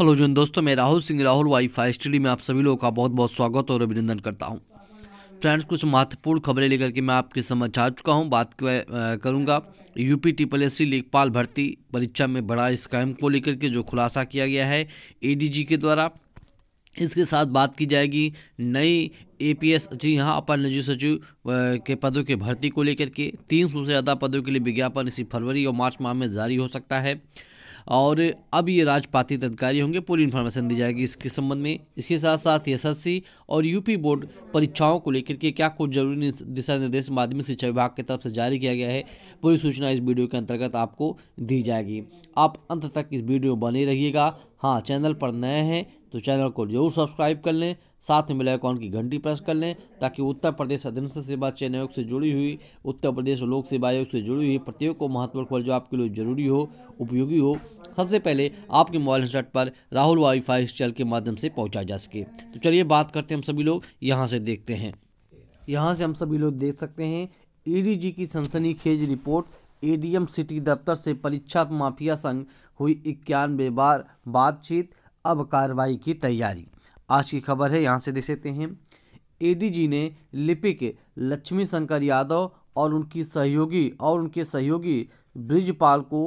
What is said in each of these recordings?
hello जन दोस्तों मैं राहुल सिंह राहुल वाईफाई स्टडी में आप सभी लोगों का बहुत बहुत स्वागत और अभिनंदन करता हूं फ्रेंड्स कुछ महत्वपूर्ण खबरें लेकर के मैं आपके समझ आ चुका हूं बात करूंगा यूपी ट्रिपल एस लेखपाल भर्ती परीक्षा में बड़ा स्कैम को लेकर के जो खुलासा किया गया है ए के द्वारा इसके साथ बात की जाएगी नई ए एस जी हाँ अपर निजी सचिव के पदों की भर्ती को लेकर के तीन सौ से ज़्यादा पदों के लिए विज्ञापन इसी फरवरी और मार्च माह में जारी हो सकता है और अब ये राजपात्रित अधिकारी होंगे पूरी इन्फॉर्मेशन दी जाएगी इसके संबंध में इसके साथ साथ एस और यूपी बोर्ड परीक्षाओं को लेकर के क्या कुछ जरूरी दिशा निर्देश माध्यमिक शिक्षा विभाग की तरफ से जारी किया गया है पूरी सूचना इस वीडियो के अंतर्गत आपको दी जाएगी आप अंत तक इस वीडियो बने रहिएगा हाँ चैनल पर नए हैं तो चैनल को जरूर सब्सक्राइब कर लें साथ में बेलाइकॉन की घंटी प्रेस कर लें ताकि उत्तर प्रदेश अधीनस्थ सेवा चयन आयोग से जुड़ी हुई उत्तर प्रदेश लोक सेवा आयोग से जुड़ी हुई प्रत्येक को महत्वपूर्ण खबर जो आपके लिए जरूरी हो उपयोगी हो सबसे पहले आपके मोबाइल इंस्टट पर राहुल वाईफाई फाई चैनल के माध्यम से पहुँचा जा सके तो चलिए बात करते हैं हम सभी लोग यहाँ से देखते हैं यहाँ से हम सभी लोग देख सकते हैं ईडीजी e की सनसनीखेज रिपोर्ट एडीएम e सिटी दफ्तर से परीक्षा माफिया संघ हुई इक्यानवे बार बातचीत अब कार्रवाई की तैयारी आज की खबर है यहाँ से देख सकते हैं एडीजी ने लिपिक लक्ष्मी शंकर यादव और उनकी सहयोगी और उनके सहयोगी ब्रिजपाल को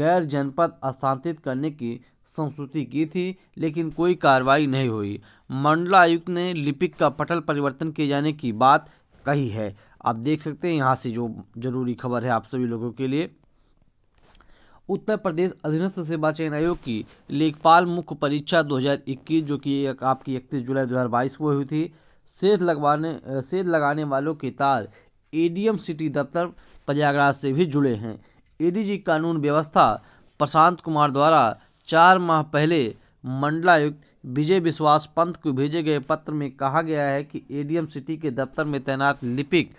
गैर जनपद स्थानांतरित करने की संस्तुति की थी लेकिन कोई कार्रवाई नहीं हुई मंडला आयुक्त ने लिपिक का पटल परिवर्तन किए जाने की बात कही है आप देख सकते हैं यहाँ से जो जरूरी खबर है आप सभी लोगों के लिए उत्तर प्रदेश अधीनस्थ सेवा चयन आयोग की लेखपाल मुख्य परीक्षा 2021 जो कि एक आपकी इकतीस जुलाई 2022 को हुई थी सेध लगवाने सेध लगाने वालों के तार एडीएम सिटी दफ्तर प्रयागराज से भी जुड़े हैं एडीजी कानून व्यवस्था प्रशांत कुमार द्वारा चार माह पहले मंडलायुक्त विजय विश्वास पंत को भेजे गए पत्र में कहा गया है कि एडीएम सिटी के दफ्तर में तैनात लिपिक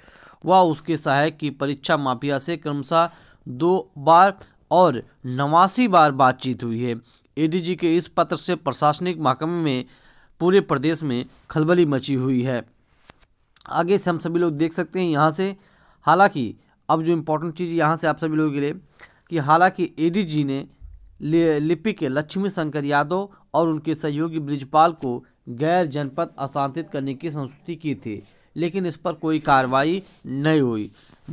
व उसके सहायक की परीक्षा माफिया से क्रमशः दो बार और नवासी बार बातचीत हुई है एडीजी के इस पत्र से प्रशासनिक महकमे में पूरे प्रदेश में खलबली मची हुई है आगे से हम सभी लोग देख सकते हैं यहाँ से हालांकि अब जो इम्पोर्टेंट चीज़ यहाँ से आप सभी लोगों के लिए कि हालांकि एडीजी ने लिपि के लक्ष्मी शंकर यादव और उनके सहयोगी ब्रिजपाल को गैर जनपद अशांतित करने की संस्तुति की थी लेकिन इस पर कोई कार्रवाई नहीं हुई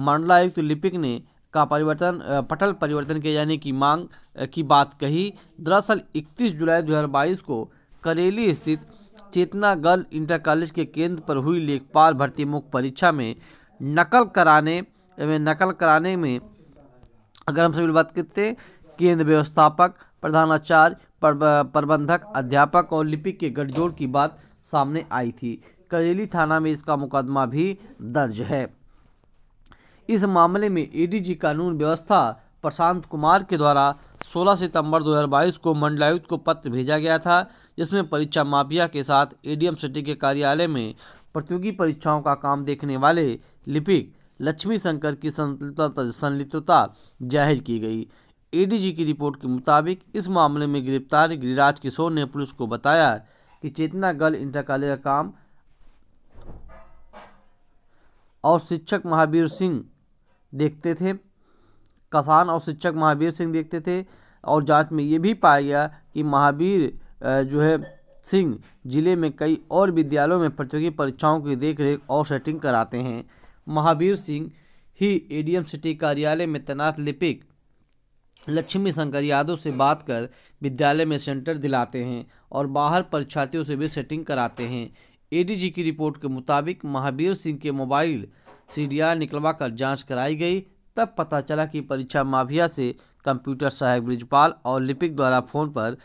मंडलायुक्त लिपिक ने का परिवर्तन पटल परिवर्तन किए जाने की मांग की बात कही दरअसल 31 जुलाई 2022 को करेली स्थित चेतना गर्ल इंटर कॉलेज के केंद्र पर हुई लेखपाल भर्ती मुख्य परीक्षा में नकल कराने में नकल कराने में अगर हम सभी बात करते हैं केंद्र व्यवस्थापक प्रधानाचार्य प्रबंधक अध्यापक और लिपिक के गठजोड़ की बात सामने आई थी करेली थाना में इसका मुकदमा भी दर्ज है इस मामले में एडीजी कानून व्यवस्था प्रशांत कुमार के द्वारा 16 सितंबर 2022 को मंडलायुक्त को पत्र भेजा गया था जिसमें परीक्षा माफिया के साथ एडीएम सिटी के कार्यालय में प्रतियोगी परीक्षाओं का काम देखने वाले लिपिक लक्ष्मी शंकर की संलिप्तता जाहिर की गई एडीजी की रिपोर्ट के मुताबिक इस मामले में गिरफ्तार गिरिराज किशोर ने पुलिस को बताया कि चेतना गर्ल इंटर कॉलेज का काम और शिक्षक महावीर सिंह देखते थे कसान और शिक्षक महावीर सिंह देखते थे और जांच में ये भी पाया गया कि महावीर जो है सिंह जिले में कई और विद्यालयों में प्रतियोगी परीक्षाओं की देखरेख और सेटिंग कराते हैं महावीर सिंह ही एडीएम सिटी कार्यालय में तैनात लिपिक लक्ष्मी शंकर यादव से बात कर विद्यालय में सेंटर दिलाते हैं और बाहर परीक्षार्थियों से भी सेटिंग कराते हैं एडीजी की रिपोर्ट के मुताबिक महावीर सिंह के मोबाइल सीडीआर निकलवा कर जाँच कराई गई तब पता चला कि परीक्षा माफिया से कंप्यूटर सहायक ब्रिजपाल और लिपिक द्वारा फ़ोन पर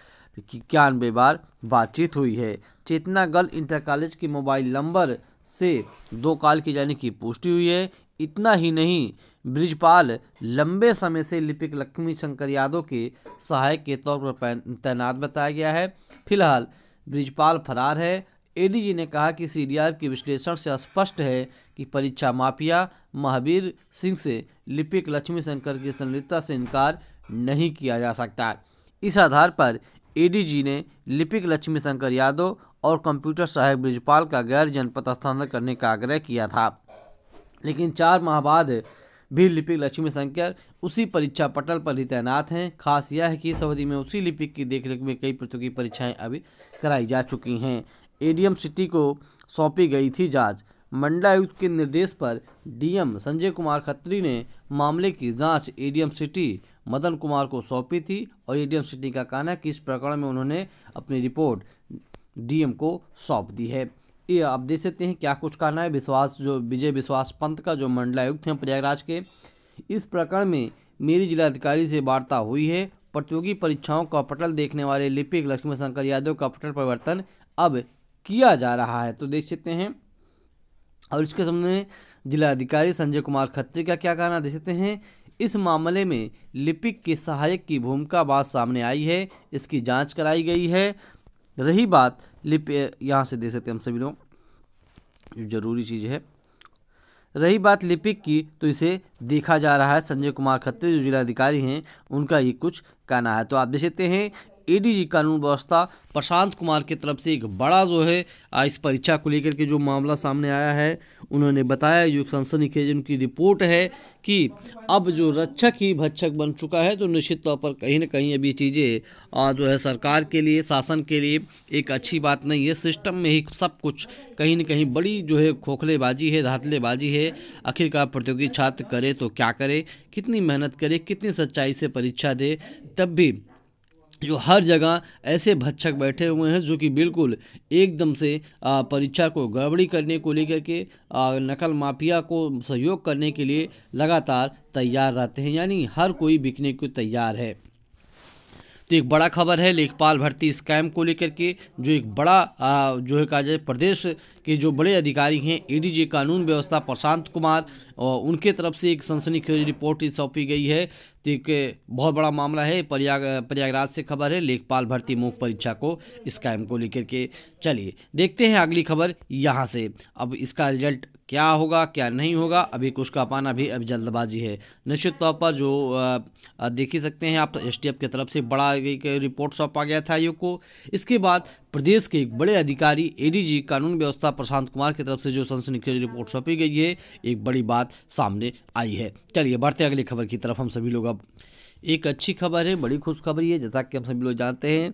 इक्यानवे बार बातचीत हुई है चेतना गर्ल इंटर कॉलेज के मोबाइल नंबर से दो कॉल की जाने की पुष्टि हुई है इतना ही नहीं ब्रिजपाल लंबे समय से लिपिक लक्ष्मी शंकर यादव के सहायक के तौर पर तैनात बताया गया है फिलहाल ब्रिजपाल फरार है एडीजी ने कहा कि सीडीआर के विश्लेषण से स्पष्ट है कि परीक्षा माफिया महावीर सिंह से लिपिक लक्ष्मी शंकर की संलिप्तता से इनकार नहीं किया जा सकता इस आधार पर एडीजी ने लिपिक लक्ष्मी शंकर यादव और कंप्यूटर साहेब ब्रिजपाल का गैर जनपद स्थानांतर करने का आग्रह किया था लेकिन चार माह बाद भी लिपिक लक्ष्मी शंकर उसी परीक्षा पटल पर ही तैनात हैं खास यह है कि इस अवधि में उसी लिपिक की देखरेख में कई प्रतियोगी परीक्षाएं अभी कराई जा चुकी हैं एडीएम सिटी को सौंपी गई थी जांच मंडलायुक्त के निर्देश पर डीएम संजय कुमार खत्री ने मामले की जांच एडीएम सिटी मदन कुमार को सौंपी थी और एडीएम सिटी का कहना है कि इस प्रकरण में उन्होंने अपनी रिपोर्ट डीएम को सौंप दी है ये आप देख सकते हैं क्या कुछ कहना है विश्वास जो विजय विश्वास पंत का जो मंडलायुक्त हैं प्रयागराज के इस प्रकरण में मेरी जिलाधिकारी से वार्ता हुई है प्रतियोगी परीक्षाओं का पटल देखने वाले लिपिक लक्ष्मी शंकर यादव का पटल परिवर्तन अब किया जा रहा है तो देख सकते हैं और इसके सामने जिलाधिकारी संजय कुमार खत्री का क्या कहना दे सकते हैं इस मामले में लिपिक के सहायक की भूमिका बात सामने आई है इसकी जांच कराई गई है रही बात लिप यहाँ से दे सकते हम सभी लोग जरूरी चीज़ है रही बात लिपिक की तो इसे देखा जा रहा है संजय कुमार खत्री जो जिलाधिकारी हैं उनका ये कुछ कहना है तो आप देख सकते हैं एडीजी कानून व्यवस्था प्रशांत कुमार की तरफ से एक बड़ा जो है इस परीक्षा को लेकर के जो मामला सामने आया है उन्होंने बताया जो सनसनीखेज उनकी रिपोर्ट है कि अब जो रक्षक ही भक्षक बन चुका है तो निश्चित तौर पर कहीं ना कहीं अभी चीज़ें जो है सरकार के लिए शासन के लिए एक अच्छी बात नहीं है सिस्टम में ही सब कुछ कहीं ना कहीं बड़ी जो है खोखलेबाजी है धातलेबाजी है आखिरकार प्रतियोगी छात्र करे तो क्या करे कितनी मेहनत करे कितनी सच्चाई से परीक्षा दे तब भी जो हर जगह ऐसे भच्छक बैठे हुए हैं जो कि बिल्कुल एकदम से परीक्षा को गड़बड़ी करने को लेकर के नकल माफिया को सहयोग करने के लिए लगातार तैयार रहते हैं यानी हर कोई बिकने को तैयार है तो एक बड़ा खबर है लेखपाल भर्ती स्कैम को लेकर के जो एक बड़ा आ, जो है कहा जाए प्रदेश के जो बड़े अधिकारी हैं एडीजे कानून व्यवस्था प्रशांत कुमार और उनके तरफ से एक सनसनीखेज रिपोर्ट सौंपी गई है तो एक बहुत बड़ा मामला है प्रयाग प्रयागराज से खबर है लेखपाल भर्ती मुख परीक्षा को स्कैम को लेकर के चलिए देखते हैं अगली खबर यहाँ से अब इसका रिजल्ट क्या होगा क्या नहीं होगा अभी कुछ का पाना भी अब जल्दबाजी है निश्चित तौर पर जो देख ही सकते हैं आप एस की तरफ से बड़ा रिपोर्ट सौंपा गया था आयोग को इसके बाद प्रदेश के एक बड़े अधिकारी एडीजी कानून व्यवस्था प्रशांत कुमार की तरफ से जो सनसनीखेज रिपोर्ट सौंपी गई है एक बड़ी बात सामने आई है चलिए बढ़ते अगली खबर की तरफ हम सभी लोग अब एक अच्छी खबर है बड़ी खुशखबरी है जैसा कि हम सभी लोग जानते हैं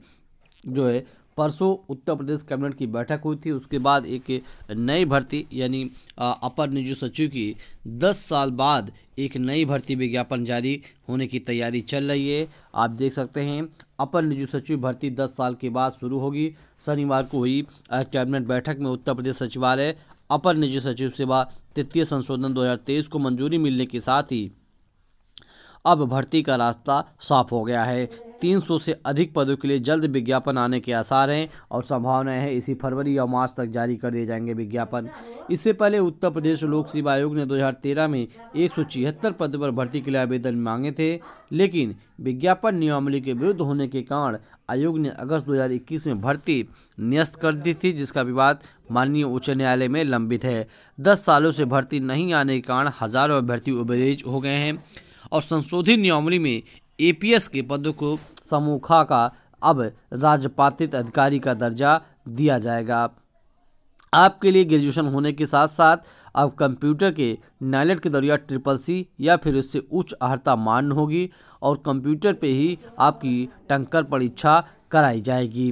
जो है परसों उत्तर प्रदेश कैबिनेट की बैठक हुई थी उसके बाद एक नई भर्ती यानी अपर निजी सचिव की 10 साल बाद एक नई भर्ती विज्ञापन जारी होने की तैयारी चल रही है आप देख सकते हैं अपर निजी सचिव भर्ती 10 साल के बाद शुरू होगी शनिवार को हुई कैबिनेट बैठक में उत्तर प्रदेश सचिवालय अपर निजी सचिव सेवा तृतीय संशोधन दो को मंजूरी मिलने के साथ ही अब भर्ती का रास्ता साफ हो गया है 300 से अधिक पदों के लिए जल्द विज्ञापन आने के आसार हैं और संभावना है इसी फरवरी या मार्च तक जारी कर दिए जाएंगे विज्ञापन इससे पहले उत्तर प्रदेश लोक सेवा आयोग ने 2013 में एक पद पर भर्ती के लिए आवेदन मांगे थे लेकिन विज्ञापन नियमावली के विरुद्ध होने के कारण आयोग ने अगस्त 2021 में भर्ती न्यस्त कर दी थी जिसका विवाद माननीय उच्च न्यायालय में लंबित है दस सालों से भर्ती नहीं आने के कारण हजारों अभ्यर्थी उबरेज हो गए हैं और संशोधित नियमावली में एपीएस के पदों को समूखा का अब राजपातित अधिकारी का दर्जा दिया जाएगा आपके लिए ग्रेजुएशन होने के साथ साथ अब कंप्यूटर के नाइलेट के दरिया ट्रिपल सी या फिर उससे उच्च अर्ता मान्य होगी और कंप्यूटर पे ही आपकी टंकर परीक्षा कराई जाएगी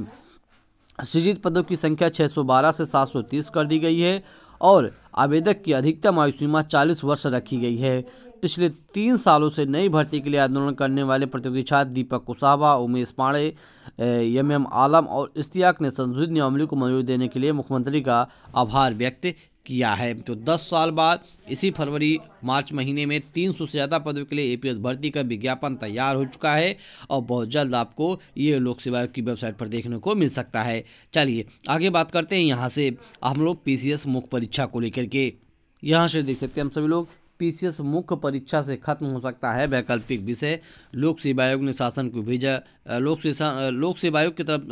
सृजित पदों की संख्या 612 से 730 कर दी गई है और आवेदक की अधिकतम आयु सीमा 40 वर्ष रखी गई है पिछले तीन सालों से नई भर्ती के लिए आंदोलन करने वाले प्रतियोगी छात्र दीपक कुशावा उमेश पांडे एम एम आलम और इश्तियाक ने संशोधित नियमावली को मंजूरी देने के लिए मुख्यमंत्री का आभार व्यक्त किया है तो 10 साल बाद इसी फरवरी मार्च महीने में 300 से ज़्यादा पदों के लिए ए भर्ती का विज्ञापन तैयार हो चुका है और बहुत जल्द आपको ये लोक सेवा की वेबसाइट पर देखने को मिल सकता है चलिए आगे बात करते हैं यहाँ से हम लोग पी मुख्य परीक्षा को लेकर के यहाँ से देख सकते हैं हम सभी लोग पीसीएस मुख्य परीक्षा से खत्म हो सकता है वैकल्पिक विषय लोक सेवा आयोग ने शासन को भेजा लोक सेवा लोक सेवा आयोग की तरफ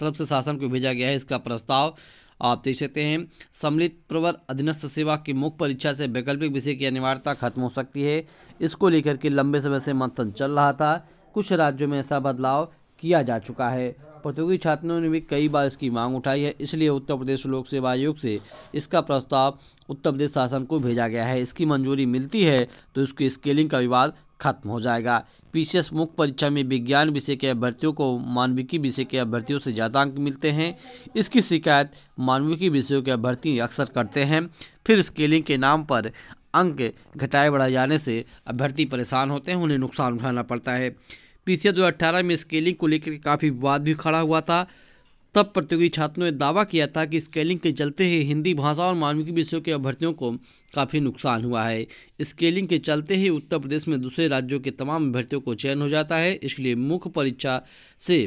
तरफ से शासन को भेजा गया है इसका प्रस्ताव आप देख सकते हैं सम्मिलित प्रवर अधीनस्थ सेवा की मुख्य परीक्षा से वैकल्पिक विषय की अनिवार्यता खत्म हो सकती है इसको लेकर के लंबे समय से मंथन चल रहा था कुछ राज्यों में ऐसा बदलाव किया जा चुका है प्रतियोगी छात्रों ने भी कई बार इसकी मांग उठाई है इसलिए उत्तर प्रदेश लोक सेवा आयोग से इसका प्रस्ताव उत्तर प्रदेश शासन को भेजा गया है इसकी मंजूरी मिलती है तो इसकी स्केलिंग का विवाद खत्म हो जाएगा पीसीएस मुख्य परीक्षा में विज्ञान विषय के अभ्यर्थियों को मानविकी विषय के अभ्यर्थियों से ज़्यादा अंक मिलते हैं इसकी शिकायत मानविकी विषयों के अभ्यर्थी अक्सर करते हैं फिर स्केलिंग के नाम पर अंक घटाए बढ़ाए जाने से अभ्यर्थी परेशान होते हैं उन्हें नुकसान उठाना पड़ता है पीसीएस दो में स्केलिंग को लेकर काफ़ी विवाद भी खड़ा हुआ था तब प्रतियोगी छात्रों ने दावा किया था कि स्केलिंग के चलते ही हिंदी भाषा और मानविकी विषयों के अभ्यर्थियों को काफ़ी नुकसान हुआ है स्केलिंग के चलते ही उत्तर प्रदेश में दूसरे राज्यों के तमाम अभ्यर्थियों को चयन हो जाता है इसलिए मुख्य परीक्षा से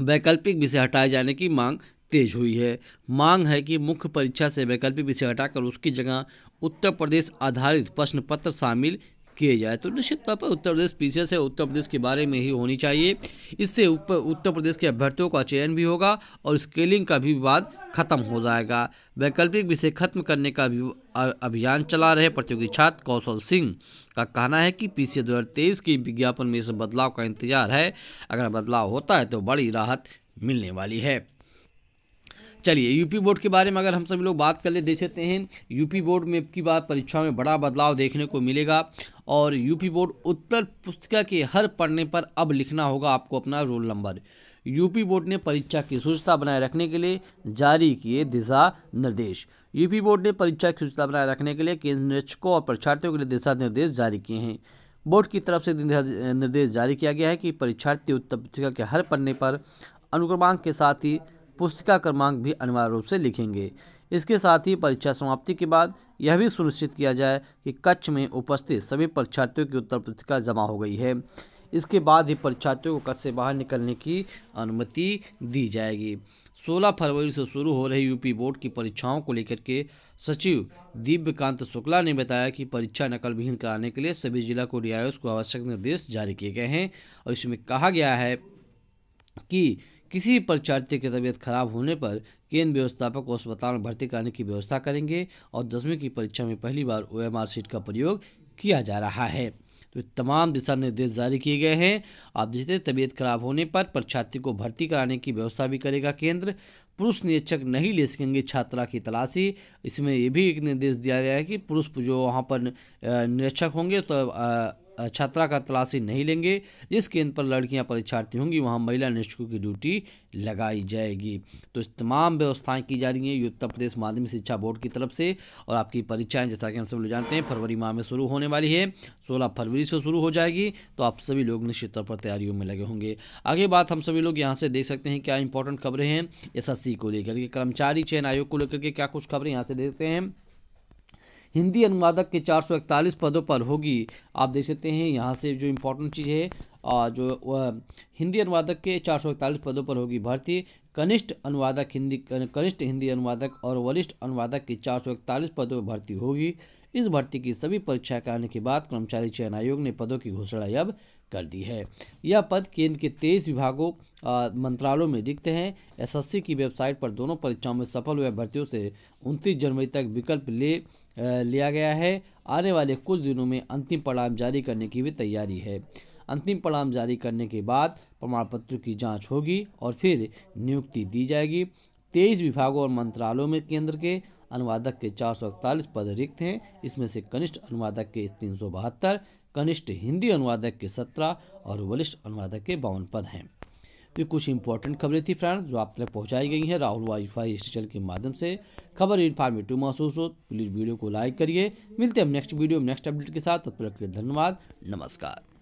वैकल्पिक विषय हटाए जाने की मांग तेज हुई है मांग है कि मुख्य परीक्षा से वैकल्पिक विषय हटाकर उसकी जगह उत्तर प्रदेश आधारित प्रश्न पत्र शामिल किए जाए तो निश्चित तौर पर उत्तर प्रदेश पीसीएस है उत्तर प्रदेश के बारे में ही होनी चाहिए इससे उत्तर प्रदेश के अभ्यर्थियों का चयन भी होगा और स्केलिंग का भी विवाद खत्म हो जाएगा वैकल्पिक विषय खत्म करने का अभियान चला रहे प्रतियोगी छात्र कौशल सिंह का कहना है कि पी सी दो के विज्ञापन में इस बदलाव का इंतजार है अगर बदलाव होता है तो बड़ी राहत मिलने वाली है चलिए यूपी बोर्ड के बारे में अगर हम सभी लोग बात कर ले देख सकते हैं यूपी बोर्ड में की बात परीक्षाओं में बड़ा बदलाव देखने को मिलेगा और यूपी बोर्ड उत्तर पुस्तिका के हर पढ़ने पर अब लिखना होगा आपको अपना रोल नंबर यूपी बोर्ड ने परीक्षा की शुद्धता बनाए रखने के लिए जारी किए दिशा निर्देश यूपी बोर्ड ने परीक्षा की सूचना बनाए रखने के लिए केंद्र निरीक्षकों और परीक्षार्थियों के लिए दिशा निर्देश जारी किए हैं बोर्ड की तरफ से निर्देश जारी किया गया है कि परीक्षार्थी उत्तर पुस्तिका के हर पन्ने पर अनुक्रमांक के साथ ही पुस्तिका क्रमांक भी अनिवार्य रूप से लिखेंगे इसके साथ ही परीक्षा समाप्ति के बाद यह भी सुनिश्चित किया जाए कि कक्ष में उपस्थित सभी परीक्षार्थियों की उत्तर पुस्तिका जमा हो गई है इसके बाद ही परीक्षार्थियों को कक्ष से बाहर निकलने की अनुमति दी जाएगी 16 फरवरी से शुरू हो रही यूपी बोर्ड की परीक्षाओं को लेकर के सचिव दिव्यकांत शुक्ला ने बताया कि परीक्षा नकल विहीन कराने के लिए सभी जिला को रियायत को आवश्यक निर्देश जारी किए गए हैं और इसमें कहा गया है कि किसी भी परीक्षार्थी की तबीयत खराब होने पर केंद्र व्यवस्थापक को अस्पताल में भर्ती कराने की व्यवस्था करेंगे और दसवीं की परीक्षा में पहली बार ओ सीट का प्रयोग किया जा रहा है तो तमाम दिशा निर्देश जारी किए गए हैं आप देखते तबीयत खराब होने पर परीक्षार्थी को भर्ती कराने की व्यवस्था भी करेगा केंद्र पुरुष निरीक्षक नहीं ले सकेंगे छात्रा की तलाशी इसमें यह भी एक निर्देश दिया गया है कि पुरुष जो वहाँ पर निरीक्षक होंगे तो छात्रा का तलाशी नहीं लेंगे जिस केंद्र पर लड़कियां परीक्षार्थी होंगी वहां महिला निरीक्षकों की ड्यूटी लगाई जाएगी तो तमाम व्यवस्थाएं की जा रही हैं उत्तर प्रदेश माध्यमिक शिक्षा बोर्ड की तरफ से और आपकी परीक्षाएं जैसा कि हम सब लोग जानते हैं फरवरी माह में शुरू होने वाली है सोलह फरवरी से शुरू हो जाएगी तो आप सभी लोग निश्चित तौर पर तैयारियों में लगे होंगे आगे बात हम सभी लोग यहाँ से देख सकते हैं क्या इंपॉर्टेंट खबरें हैं एस को लेकर के कर्मचारी चयन आयोग को लेकर के क्या कुछ खबरें यहाँ से देखते हैं हिंदी अनुवादक के 441 पदों पर होगी आप देख सकते हैं यहाँ से जो इम्पोर्टेंट चीज़ है जो हिंदी अनुवादक के 441 पदों पर होगी भर्ती कनिष्ठ अनुवादक हिंदी कनिष्ठ हिंदी अनुवादक और वरिष्ठ अनुवादक की 441 पदों पर भर्ती होगी इस भर्ती की सभी परीक्षा कराने के बाद कर्मचारी चयन आयोग ने पदों की घोषणा अब कर दी है यह पद केंद्र के तेईस विभागों मंत्रालयों में रिक्त हैं एसएससी की वेबसाइट पर दोनों परीक्षाओं में सफल हुए भर्तियों से उनतीस जनवरी तक विकल्प ले लिया गया है आने वाले कुछ दिनों में अंतिम परिणाम जारी करने की भी तैयारी है अंतिम परिणाम जारी करने के बाद प्रमाण पत्र की जांच होगी और फिर नियुक्ति दी जाएगी तेईस विभागों और मंत्रालयों में केंद्र के अनुवादक के चार पद रिक्त हैं इसमें से कनिष्ठ अनुवादक के तीन कनिष्ठ हिंदी अनुवादक के सत्रह और वरिष्ठ अनुवादक के बावन पद हैं ये कुछ इंपॉर्टेंट खबरें थी फ्रेंड जो आप तक पहुंचाई गई हैं राहुल वाईफाई स्टेशन के माध्यम से खबर इन्फॉर्मेटिव महसूस हो प्लीज़ वीडियो को लाइक करिए मिलते हैं नेक्स्ट वीडियो नेक्स्ट अपडेट के साथ तत्पर के लिए धन्यवाद नमस्कार